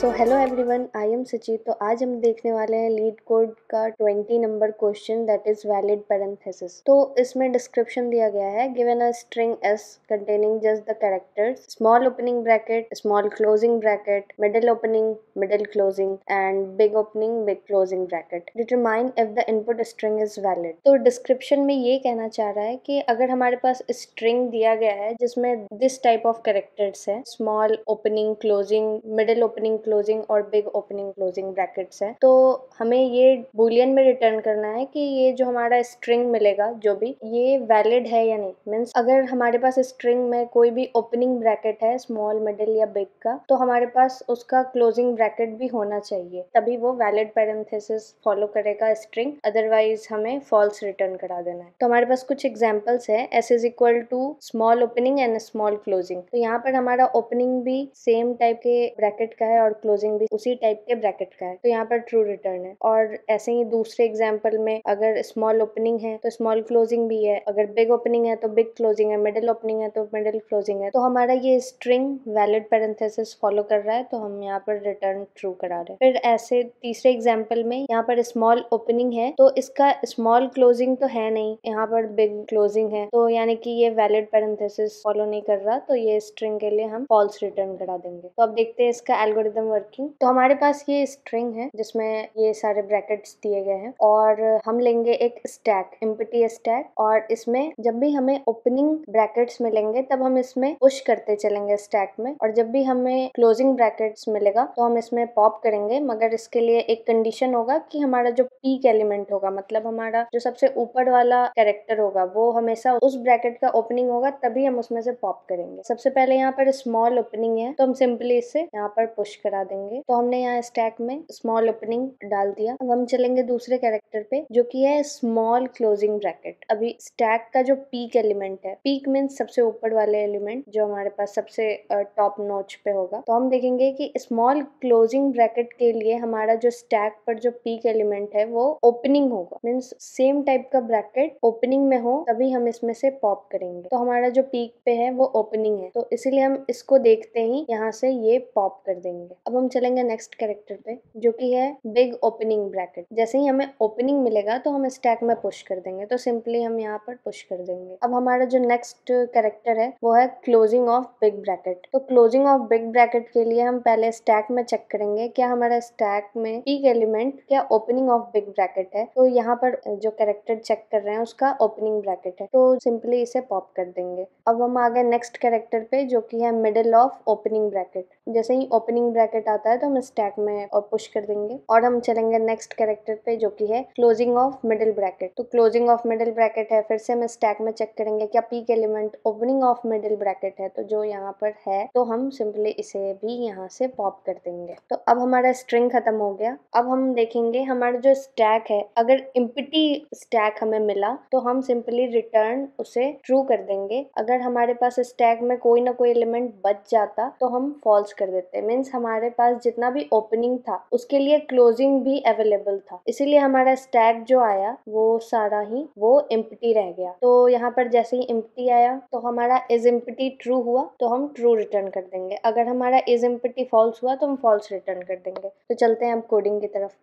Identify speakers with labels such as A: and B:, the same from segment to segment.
A: so hello everyone I am Sachiv तो आज हम देखने वाले हैं लीड कोड का twenty number question that is valid parenthesis तो इसमें डिस्क्रिप्शन दिया गया है given a string s containing just the characters small opening bracket small closing bracket middle opening middle closing and big opening big closing bracket determine if the input string is valid तो description में ये कहना चाह रहा है कि अगर हमारे पास स्ट्रिंग दिया गया है जिसमें दिस टाइप ऑफ कैरेक्टर्स है small opening closing middle opening closing और बिग ओपनिंग क्लोजिंग ब्रैकेट्स हैं तो हमें ये बुलियन में रिटर्न करना है कि ये जो हमारा स्ट्रिंग मिलेगा जो भी ये वैलिड है या नहीं मीन्स अगर हमारे पास स्ट्रिंग में कोई भी ओपनिंग ब्रैकेट है स्मॉल मिडिल या बिग का तो हमारे पास उसका क्लोजिंग ब्रैकेट भी होना चाहिए तभी वो वैलिड पैरेंथेसिस फॉलो करेगा स्ट्रिंग अदरवाइज हमें फॉल्स रिटर्न करा देना है तो हमारे पास कुछ एग्जाम्पल्स है s is equal to small opening and small closing तो यहाँ पर हमारा ओपनिंग भी सेम टाइप के ब्रैकेट का है और क्लोजिंग भी उसी टाइप के ब्रैकेट का है तो यहाँ पर ट्रू रिटर्न है और ऐसे ही दूसरे एग्जाम्पल में अगर स्मॉल ओपनिंग है तो स्मॉल क्लोजिंग भी है अगर बिग ओपनिंग है तो बिग क्लोजिंग है मिडिल ओपनिंग है तो मिडिल क्लोजिंग है तो हमारा ये स्ट्रिंग वैलिड पेरेंथेसिस फॉलो कर रहा है तो हम यहाँ पर रिटर्न ट्रू करा रहे हैं फिर ऐसे तीसरे एग्जाम्पल में यहाँ पर स्मॉल ओपनिंग है तो इसका स्मॉल क्लोजिंग तो है नहीं यहाँ पर बिग क्लोजिंग है तो यानी कि ये वैलिड पेरेंथेसिस फॉलो नहीं कर रहा तो ये स्ट्रिंग के लिए हम फॉल्स रिटर्न करा देंगे तो अब देखते हैं इसका एल्गोरिदम वर्किंग तो हमारे पास ये स्ट्रिंग है जिसमें ये सारे ब्रैकेट्स दिए गए हैं और हम लेंगे एक स्टैक एम्पिटी स्टैक और इसमें जब भी हमें ओपनिंग ब्रैकेट्स मिलेंगे तब हम इसमें पुश करते चलेंगे स्टैक में और जब भी हमें क्लोजिंग ब्रैकेट्स मिलेगा तो हम इसमें पॉप करेंगे मगर इसके लिए एक कंडीशन होगा कि हमारा जो पीक एलिमेंट होगा मतलब हमारा जो सबसे ऊपर वाला कैरेक्टर होगा वो हमेशा उस ब्रैकेट का ओपनिंग होगा तभी हम उसमें से पॉप करेंगे सबसे पहले यहाँ पर स्मॉल ओपनिंग है तो हम सिंपली इसे यहाँ पर पुश करा लगा देंगे तो हमने यहाँ स्टैक में स्मॉल ओपनिंग डाल दिया अब हम चलेंगे दूसरे कैरेक्टर पे जो कि है स्मॉल क्लोजिंग ब्रैकेट अभी स्टैक का जो पीक एलिमेंट है पीक मीन्स सबसे ऊपर वाले एलिमेंट जो हमारे पास सबसे टॉप नोच पे होगा तो हम देखेंगे कि स्मॉल क्लोजिंग ब्रैकेट के लिए हमारा जो स्टैक पर जो पीक एलिमेंट है वो ओपनिंग होगा मीन्स सेम टाइप का ब्रैकेट ओपनिंग में हो तभी हम इसमें से पॉप करेंगे तो हमारा जो पीक पे है वो ओपनिंग है तो इसीलिए हम इसको देखते ही यहाँ से ये पॉप कर देंगे अब हम चलेंगे नेक्स्ट कैरेक्टर पे जो कि है बिग ओपनिंग ब्रैकेट जैसे ही हमें ओपनिंग मिलेगा तो हम स्टैक में पुश कर देंगे तो सिंपली हम यहाँ पर पुश कर देंगे अब हमारा जो नेक्स्ट कैरेक्टर है वो है क्लोजिंग ऑफ बिग ब्रैकेट तो क्लोजिंग ऑफ बिग ब्रैकेट के लिए हम पहले स्टैक में चेक करेंगे क्या हमारा स्टैक में पीक एलिमेंट क्या ओपनिंग ऑफ बिग ब्रैकेट है तो यहाँ पर जो कैरेक्टर चेक कर रहे हैं उसका ओपनिंग ब्रैकेट है तो सिंपली इसे पॉप कर देंगे अब हम आ गए नेक्स्ट कैरेक्टर पे जो कि है मिडल ऑफ ओपनिंग ब्रैकेट जैसे ही ओपनिंग ब्रैकेट ब्रैकेट आता है तो हम स्टैक में और पुश कर देंगे और हम चलेंगे नेक्स्ट कैरेक्टर पे जो कि है क्लोजिंग ऑफ मिडिल ब्रैकेट तो क्लोजिंग ऑफ मिडिल ब्रैकेट है फिर से हम स्टैक में चेक करेंगे क्या peek element opening of middle bracket है तो जो यहाँ पर है तो हम सिंपली इसे भी यहाँ से पॉप कर देंगे तो अब हमारा स्ट्रिंग खत्म हो गया अब हम देखेंगे हमारा जो स्टैक है अगर इम्पिटी स्टैक हमें मिला तो हम सिंपली रिटर्न उसे ट्रू कर देंगे अगर हमारे पास स्टैक में कोई ना कोई एलिमेंट बच जाता तो हम फॉल्स कर देते मीन्स हमारे हमारे पास जितना भी ओपनिंग था उसके लिए क्लोजिंग भी अवेलेबल था इसीलिए हमारा स्टैक जो आया वो सारा ही वो एम्प्टी रह गया तो यहाँ पर जैसे ही एम्प्टी आया तो हमारा इज एम्प्टी ट्रू हुआ तो हम ट्रू रिटर्न कर देंगे अगर हमारा इज एम्प्टी फॉल्स हुआ तो हम फॉल्स रिटर्न कर देंगे तो चलते हैं हम कोडिंग की तरफ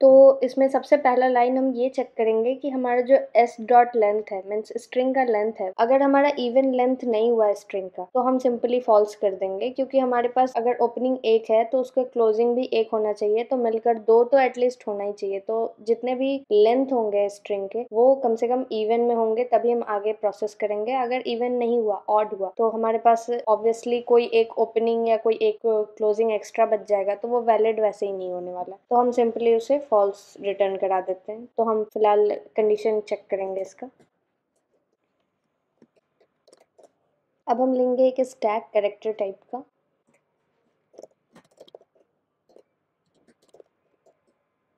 A: तो इसमें सबसे पहला लाइन हम ये चेक करेंगे कि हमारा जो एस डॉट लेंथ है मीन्स स्ट्रिंग का लेंथ है अगर हमारा इवन लेंथ नहीं हुआ है स्ट्रिंग का तो हम सिंपली फॉल्स कर देंगे क्योंकि हमारे पास अगर ओपनिंग एक है तो उसका क्लोजिंग भी एक होना चाहिए तो मिलकर दो तो एटलीस्ट होना ही चाहिए तो जितने भी लेंथ होंगे स्ट्रिंग के वो कम से कम इवन में होंगे तभी हम आगे प्रोसेस करेंगे अगर इवन नहीं हुआ ऑड हुआ तो हमारे पास ऑब्वियसली कोई एक ओपनिंग या कोई एक क्लोजिंग एक्स्ट्रा बच जाएगा तो वो वैलिड वैसे ही नहीं होने वाला तो हम सिंपली उसे फॉल्स रिटर्न करा देते हैं तो हम फिलहाल कंडीशन चेक करेंगे इसका अब हम लेंगे एक स्टैक करेक्टर टाइप का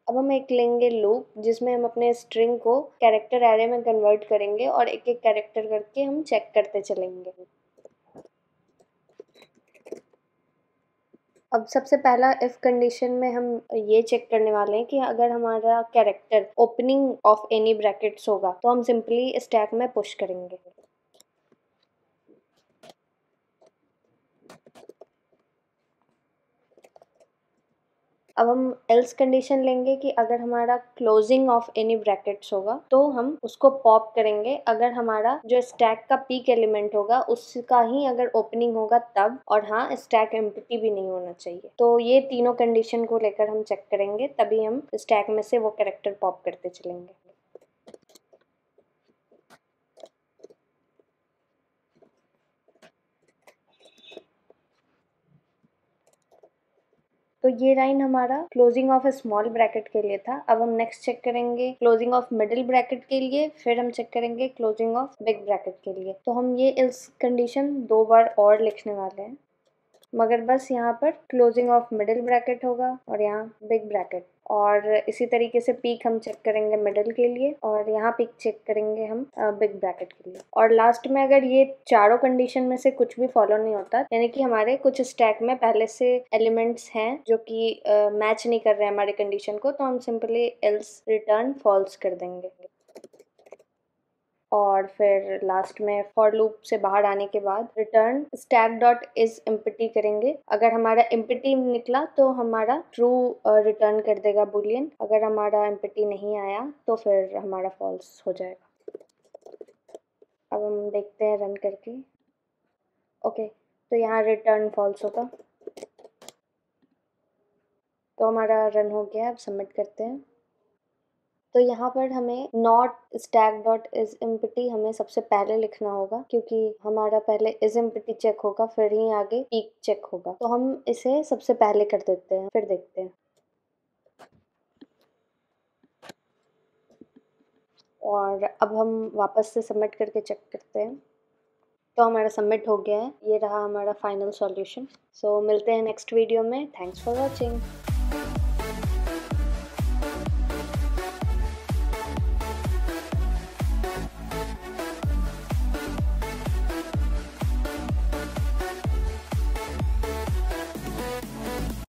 A: अब हम एक लेंगे लूप जिसमें हम अपने स्ट्रिंग को कैरेक्टर एरे में कन्वर्ट करेंगे और एक एक कैरेक्टर करके हम चेक करते चलेंगे अब सबसे पहला इफ कंडीशन में हम ये चेक करने वाले हैं कि अगर हमारा character opening of any brackets होगा तो हम सिंपली स्टैक में पुश करेंगे अब हम एल्स कंडीशन लेंगे कि अगर हमारा क्लोजिंग ऑफ एनी ब्रैकेट्स होगा तो हम उसको पॉप करेंगे अगर हमारा जो स्टैक का पीक एलिमेंट होगा उसका ही अगर ओपनिंग होगा तब और हाँ स्टैक एम्पिटी भी नहीं होना चाहिए तो ये तीनों कंडीशन को लेकर हम चेक करेंगे तभी हम स्टैक में से वो करेक्टर पॉप करते चलेंगे तो ये लाइन हमारा क्लोजिंग ऑफ स्मॉल ब्रैकेट के लिए था अब हम नेक्स्ट चेक करेंगे क्लोजिंग ऑफ मिडिल ब्रैकेट के लिए फिर हम चेक करेंगे क्लोजिंग ऑफ बिग ब्रैकेट के लिए तो हम ये इस कंडीशन दो बार और लिखने वाले हैं मगर बस यहाँ पर क्लोजिंग ऑफ मिडिल ब्रैकेट होगा और यहाँ बिग ब्रैकेट और इसी तरीके से पीक हम चेक करेंगे मिडल के लिए और यहाँ पीक चेक करेंगे हम बिग ब्रैकेट के लिए और लास्ट में अगर ये चारों कंडीशन में से कुछ भी फॉलो नहीं होता यानी कि हमारे कुछ स्टैक में पहले से एलिमेंट्स हैं जो कि मैच नहीं कर रहे हमारे कंडीशन को तो हम सिंपली एल्स रिटर्न फॉल्स कर देंगे और फिर लास्ट में फॉर लूप से बाहर आने के बाद return stack dot is empty करेंगे अगर हमारा एम्पिटी निकला तो हमारा ट्रू रिटर्न कर देगा बुलियन अगर हमारा एम्पिटी नहीं आया तो फिर हमारा फॉल्स हो जाएगा अब हम देखते हैं रन करके ओके तो यहाँ रिटर्न फॉल्स होगा तो हमारा रन हो गया अब सबमिट करते हैं तो यहाँ पर हमें not stack dot is empty हमें सबसे पहले लिखना होगा क्योंकि हमारा पहले इज एम्पटी चेक होगा फिर ही आगे पीक चेक होगा तो हम इसे सबसे पहले कर देते हैं फिर देखते हैं और अब हम वापस से सबमिट करके चेक करते हैं तो हमारा सबमिट हो गया है ये रहा हमारा फाइनल सॉल्यूशन सो मिलते हैं नेक्स्ट वीडियो में थैंक्स फॉर वॉचिंग